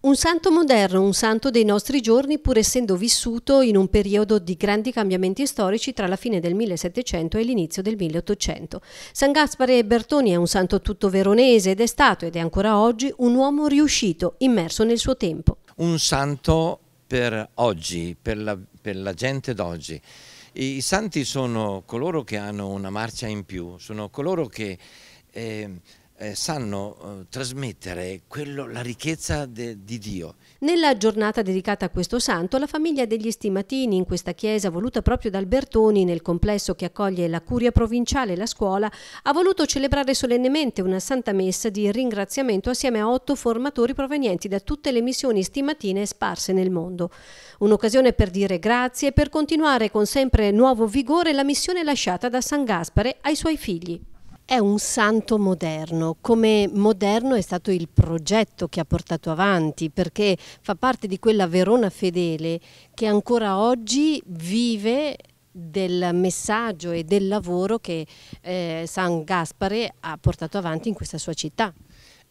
Un santo moderno, un santo dei nostri giorni, pur essendo vissuto in un periodo di grandi cambiamenti storici tra la fine del 1700 e l'inizio del 1800. San Gaspare Bertoni è un santo tutto veronese ed è stato, ed è ancora oggi, un uomo riuscito, immerso nel suo tempo. Un santo per oggi, per la, per la gente d'oggi. I santi sono coloro che hanno una marcia in più, sono coloro che... Eh, eh, sanno eh, trasmettere quello, la ricchezza de, di Dio. Nella giornata dedicata a questo santo, la famiglia degli Stimatini in questa chiesa voluta proprio da Albertoni nel complesso che accoglie la curia provinciale e la scuola, ha voluto celebrare solennemente una santa messa di ringraziamento assieme a otto formatori provenienti da tutte le missioni stimatine sparse nel mondo. Un'occasione per dire grazie e per continuare con sempre nuovo vigore la missione lasciata da San Gaspare ai suoi figli. È un santo moderno, come moderno è stato il progetto che ha portato avanti, perché fa parte di quella Verona fedele che ancora oggi vive del messaggio e del lavoro che eh, San Gaspare ha portato avanti in questa sua città.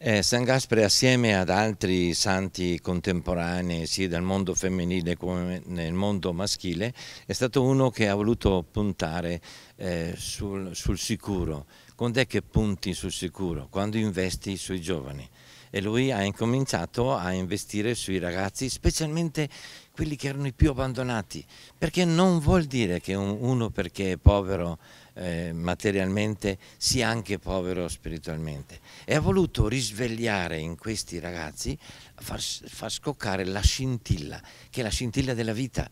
Eh, San Gaspare assieme ad altri santi contemporanei sia dal mondo femminile come nel mondo maschile è stato uno che ha voluto puntare eh, sul, sul, sicuro. Quando è che punti sul sicuro? Quando investi sui giovani. E lui ha incominciato a investire sui ragazzi, specialmente quelli che erano i più abbandonati, perché non vuol dire che un, uno perché è povero eh, materialmente sia anche povero spiritualmente e ha voluto risvegliare in questi ragazzi, far, far scoccare la scintilla, che è la scintilla della vita.